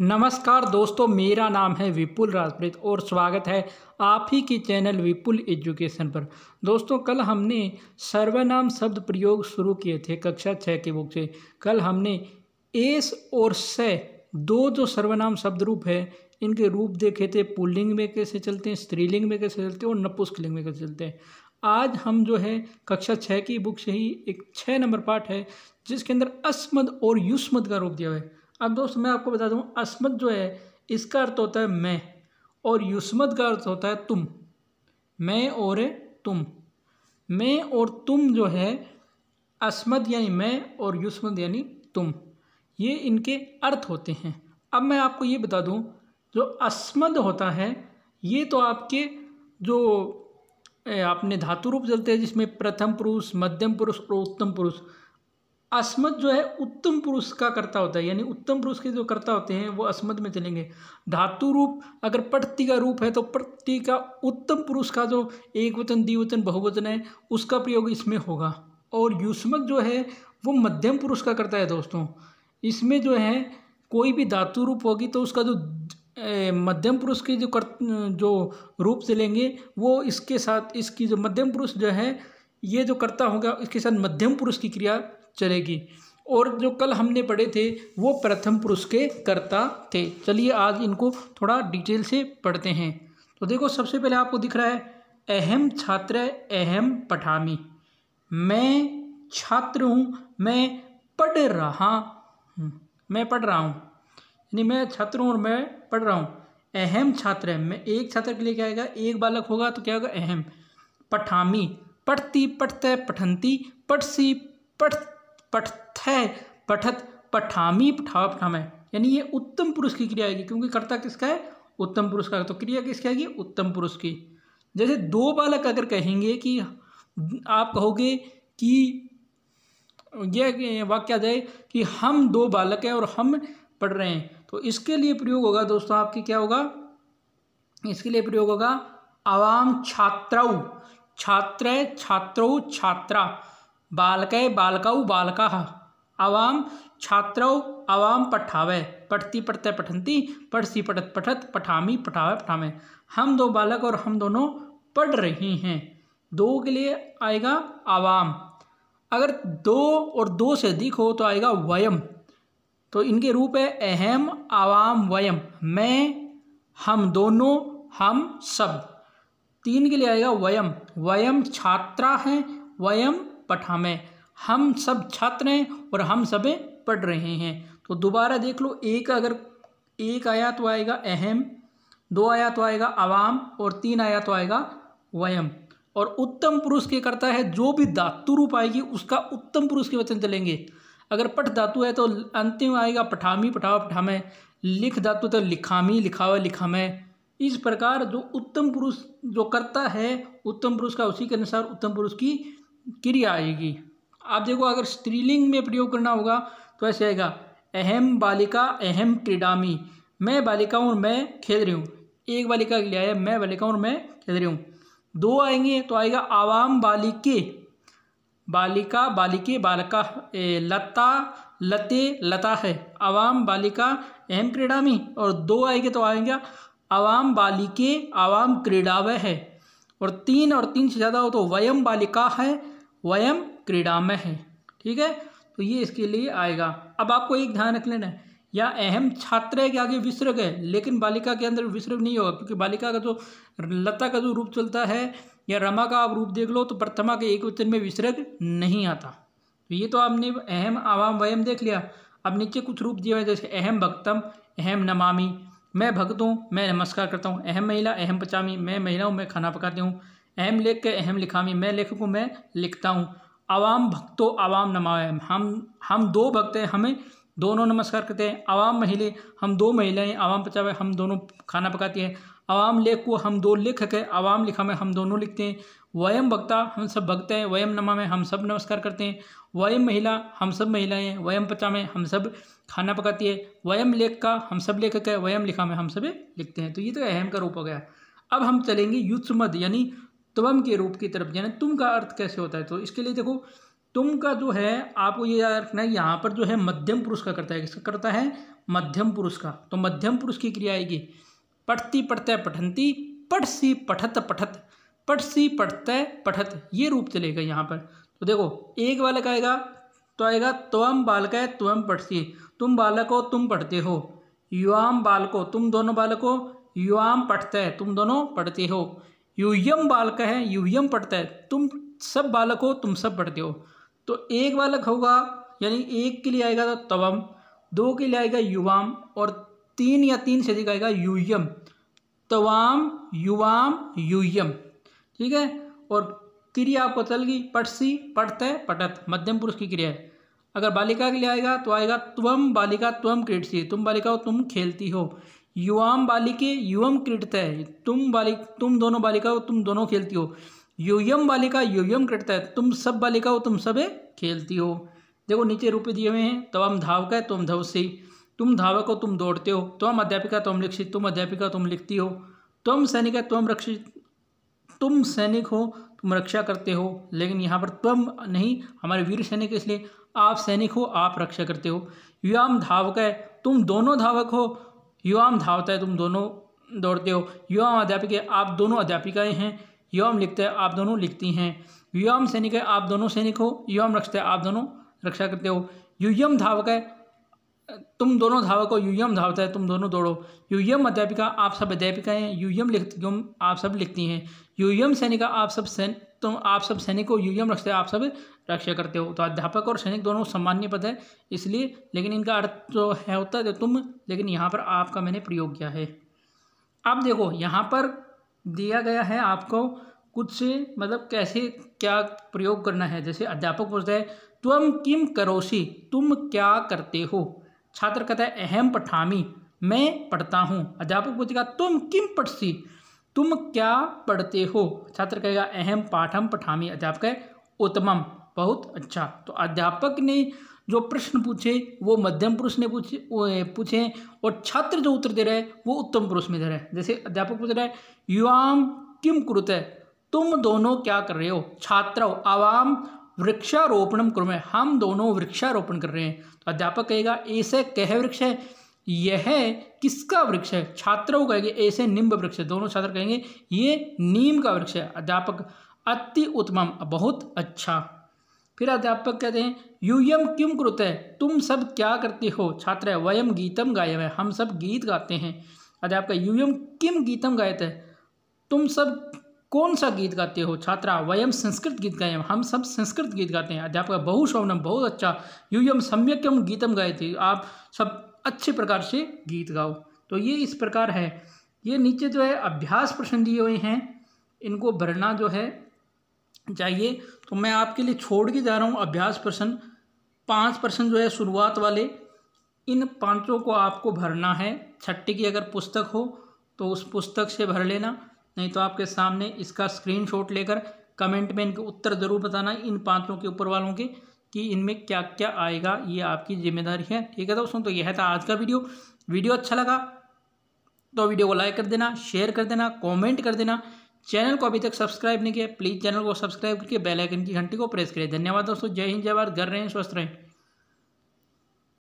नमस्कार दोस्तों मेरा नाम है विपुल राजप्रीत और स्वागत है आप ही की चैनल विपुल एजुकेशन पर दोस्तों कल हमने सर्वनाम शब्द प्रयोग शुरू किए थे कक्षा छः के बुक से कल हमने एस और स दो जो सर्वनाम शब्द रूप है इनके रूप देखे थे पुल्लिंग में कैसे चलते हैं स्त्रीलिंग में कैसे चलते हैं और नपुस्कलिंग में कैसे चलते हैं आज हम जो है कक्षा छः की बुक से ही एक छः नंबर पाठ है जिसके अंदर अस्मद और युष्मद का रूप दिया हुआ है अब दोस्त मैं आपको बता दूँ अस्मत जो है इसका अर्थ होता है मैं और युस्मत का अर्थ होता है तुम मैं और तुम मैं और तुम जो है अस्मत यानी मैं और युस्मत यानी तुम ये इनके अर्थ होते हैं अब मैं आपको ये बता दूँ जो अस्मद होता है ये तो आपके जो आपने धातु रूप चलते हैं जिसमें प्रथम पुरुष मध्यम पुरुष और उत्तम पुरुष अस्मद जो है उत्तम पुरुष का कर्ता होता है यानी उत्तम पुरुष के जो कर्ता होते हैं वो अस्मद में चलेंगे धातु रूप अगर पट्टी का रूप है तो पट्टी का उत्तम पुरुष का जो एक वचन द्विवचन बहुवचन है उसका प्रयोग इसमें होगा और युष्मक जो है वो मध्यम पुरुष का करता है दोस्तों इसमें जो है कोई भी धातु रूप होगी तो उसका जो मध्यम पुरुष की जो कर जो रूप से लेंगे वो इसके साथ इसकी जो मध्यम पुरुष जो है ये जो करता होगा इसके साथ मध्यम पुरुष की क्रिया चलेगी और जो कल हमने पढ़े थे वो प्रथम पुरुष के कर्ता थे चलिए आज इनको थोड़ा डिटेल से पढ़ते हैं तो देखो सबसे पहले आपको दिख रहा है अहम छात्र अहम पठामी मैं छात्र हूँ मैं पढ़ रहा हूँ मैं पढ़ रहा हूँ यानी मैं छात्र हूँ और मैं पढ़ रहा हूँ अहम छात्र है मैं एक छात्र के लिए क्या आएगा एक बालक होगा तो क्या होगा अहम पठामी पढ़ती पढ़ते पठंती पढ़सी पठ पठथय पठत पठामी पठा पठाम है यानी ये उत्तम पुरुष की क्रिया आएगी क्योंकि कर्ता किसका है उत्तम पुरुष का तो क्रिया किसकी आएगी उत्तम पुरुष की जैसे दो बालक अगर कहेंगे कि आप कहोगे कि यह वाक्य आ जाए कि हम दो बालक हैं और हम पढ़ रहे हैं तो इसके लिए प्रयोग होगा दोस्तों आपके क्या होगा इसके लिए प्रयोग होगा आवाम छात्राऊ छात्र छात्रो छात्रा बालकै बालकाऊ बालका आवाम छात्रौ आवाम पठावे पठती पढ़ते पठंती पढ़सी पठत पठत पठामी पठावे पठावे हम दो बालक और हम दोनों पढ़ रही हैं दो के लिए आएगा आवाम अगर दो और दो से अधिक हो तो आएगा वयम तो इनके रूप है अहम आवाम वयम मैं हम दोनों हम सब तीन के लिए आएगा वयम वयम छात्रा हैं वयम बट हम सब छात्र हैं और हम सभी पढ़ रहे हैं तो दोबारा देख लो एक अगर एक आया तो आएगा अहम दो आया तो आएगा आवाम और तीन आया तो आएगा वयम और उत्तम पुरुष के करता है जो भी धातु रूप आएगी उसका उत्तम पुरुष के वचन चलेंगे अगर पठ धातु है तो अंतिम आएगा पठामी पठाव पठामय लिख धातु तो लिखामी लिखावा लिखाम इस प्रकार जो उत्तम पुरुष जो करता है उत्तम पुरुष का उसी के अनुसार उत्तम पुरुष की क्रिया आएगी आप देखो अगर स्त्रीलिंग में प्रयोग करना होगा तो ऐसे आएगा अहम बालिका अहम क्रीडामी मैं बालिका और मैं खेल रही हूँ एक बालिका के लिए आया मैं बालिका और मैं खेल रही हूँ दो आएंगे तो आएगा आवाम बालिके बालिका बालिके बालिका ए, लता लते लता है आवाम बालिका अहम क्रीडामी और दो आएंगे तो आएगा आवाम बालिके आवाम क्रीडाव है और तीन और तीन से ज़्यादा हो तो वयम बालिका है वयम है ठीक है तो ये इसके लिए आएगा अब आपको एक ध्यान रख लेना है या अहम छात्र के आगे विसर्ग है लेकिन बालिका के अंदर विसर्ग नहीं होगा क्योंकि बालिका का जो लता का जो रूप चलता है या रमा का आप रूप देख लो तो प्रथमा के एक वचन में विसर्ग नहीं आता तो ये तो आपने अहम आवाम वयम देख लिया अब नीचे कुछ रूप दिए हुए जैसे अहम भक्तम अहम नमामी मैं भक्त हूँ मैं नमस्कार करता हूँ अहम महिला अहम पचामी मैं महिला हूँ मैं खाना पकाती हूँ अहम लेख के अहम लिखामी मैं लेखक को मैं लिखता हूँ आवाम भक्तो आवाम नमा हम हम दो भक्त हैं हमें दोनों नमस्कार करते हैं आवाम महिले हम दो महिलाएं आवाम पचावे हम दोनों खाना पकाती हैं आवाम लेख को हम दो लेखक है आवाम लिखा में हम दोनों लिखते हैं वयम भक्ता हम सब भक्त हैं वयम नमा में हम सब नमस्कार करते हैं वयम महिला हम सब महिलाएं हैं वयम पचा में हम सब खाना पकाती है वयम लेख का हम सब लेखक है वयम लिखा में हम सब लिखते हैं तो ये तो अहम का रूप हो गया अब हम चलेंगे युद्ध यानी त्वम के रूप की तरफ जाना तुम का अर्थ कैसे होता है तो इसके लिए देखो तुम का जो है आपको ये याद रखना है यहाँ पर जो है मध्यम पुरुष का करता है किसका करता है मध्यम पुरुष का तो मध्यम पुरुष की क्रिया आएगी पढ़ती पढ़ते पठंती पठ सी पठत पठत पठ सी पढ़ते पठत ये रूप चलेगा यहाँ पर तो देखो एक बालक आएगा तो आएगा त्वम बालक है त्वम पठसी तुम बालक हो तुम पढ़ते हो युवाम बालको तुम दोनों बालक हो युवाम पढ़ते तुम दोनों पढ़ते हो यूयम बालक है यूयम पढ़ता है तुम सब बालक हो तुम सब पढ़ते हो तो एक बालक होगा यानी एक के लिए आएगा तो तवम दो के लिए आएगा युवाम और तीन या तीन से अधिक आएगा यूयम तवाम युवाम यूयम ठीक है और क्रिया आपको चलगी पटसी पढ़ते पटत मध्यम पुरुष की क्रिया है अगर बालिका के लिए आएगा तो आएगा त्वम बालिका त्वम क्रीडसी तुम बालिका हो तुम खेलती हो युवाम बालिके युवम क्रीडता है तुम बालिक तुम दोनों बालिका हो तुम दोनों खेलती हो युयम बालिका युयम क्रीडता है तुम सब बालिका हो तुम सब खेलती हो देखो नीचे रूप दिए हुए हैं तो हम धावक है तुम धवसी तुम धावक हो तुम दौड़ते हो तुम तो अध्यापिका तुम तो लिखित तुम अध्यापिका तुम तो लिखती हो तुम सैनिक है तुम रक्षित तुम सैनिक हो तुम रक्षा करते हो लेकिन यहाँ पर तुम नहीं हमारे वीर सैनिक इसलिए आप सैनिक हो आप रक्षा करते हो युवाम धावक है तुम दोनों धावक हो युवाम धावता है तुम दोनों दौड़ते हो युवाम अध्यापिका आप दोनों अध्यापिकाएँ हैं युवाम लिखते है आप दोनों लिखती हैं युवाम सैनिक है आप दोनों सैनिक हो युवाम रक्षता है आप दोनों रक्षा करते हो युयम धावक है तुम दोनों धावक हो यूयम धावता है तुम दोनों दौड़ो यूयम अध्यापिका आप सब अध्यापिकाएँ यूयम लिख आप सब लिखती हैं यूयम सैनिका आप सब सैन तुम तो आप सब सैनिक हो यूयम रखते आप सब रक्षा करते हो तो अध्यापक और सैनिक दोनों सम्मान्य पद है इसलिए लेकिन इनका अर्थ जो तो है होता है तुम लेकिन यहाँ पर आपका मैंने प्रयोग किया है आप देखो यहाँ पर दिया गया है आपको कुछ मतलब कैसे क्या प्रयोग करना है जैसे अध्यापक बोलते हैं तुम किम करोसी तुम क्या करते हो छात्र कहता है अहम पठामी मैं पढ़ता हूँ अध्यापक पूछेगा तुम किम पढ़सी तुम क्या पढ़ते हो छात्र कहेगा अहम पाठम पठामी अध्यापक है उत्तमम बहुत अच्छा तो अध्यापक ने जो प्रश्न पूछे वो मध्यम पुरुष ने पूछे पूछे और छात्र जो उत्तर दे रहे हैं वो उत्तम पुरुष में दे रहे हैं जैसे अध्यापक पूछ रहे है युवाम किम कुरुत है तुम दोनों क्या कर रहे हो छात्र आवाम वृक्षारोपण वृक्षारोपणम में हम दोनों वृक्षारोपण कर रहे हैं तो अध्यापक कहेगा ऐसे कह वृक्ष है यह किसका वृक्ष है छात्र को कहेंगे ऐसे निम्ब वृक्ष है दोनों छात्र कहेंगे ये नीम का वृक्ष है अध्यापक अति उत्तम बहुत अच्छा फिर अध्यापक कहते हैं यूयम किम कृत है तुम सब क्या करते हो छात्र है वयम गीतम गायम है हम सब गीत गाते हैं अध्यापक यूयम किम गीतम गायत है तुम सब कौन सा गीत गाते हो छात्रा वयम संस्कृत गीत गाएं हम सब संस्कृत गीत गाते हैं अध्यापक बहु शोभनम बहुत अच्छा यूयम सम्यकम गीतम गाए थे आप सब अच्छे प्रकार से गीत गाओ तो ये इस प्रकार है ये नीचे जो है अभ्यास प्रश्न दिए हुए हैं इनको भरना जो है चाहिए तो मैं आपके लिए छोड़ के जा रहा हूँ अभ्यास प्रश्न पाँच प्रश्न जो है शुरुआत वाले इन पांचों को आपको भरना है छठी की अगर पुस्तक हो तो उस पुस्तक से भर लेना नहीं तो आपके सामने इसका स्क्रीनशॉट लेकर कमेंट में इनके उत्तर ज़रूर बताना इन पाँचों के ऊपर वालों के कि इनमें क्या क्या आएगा ये आपकी जिम्मेदारी है ठीक है दोस्तों तो यह था आज का वीडियो वीडियो अच्छा लगा तो वीडियो को लाइक कर देना शेयर कर देना कमेंट कर देना चैनल को अभी तक सब्सक्राइब नहीं किया प्लीज़ चैनल को सब्सक्राइब करके बेल आइकन की घंटी को प्रेस करें धन्यवाद दोस्तों जय हिंद जय भारत घर रहें स्वस्थ रहें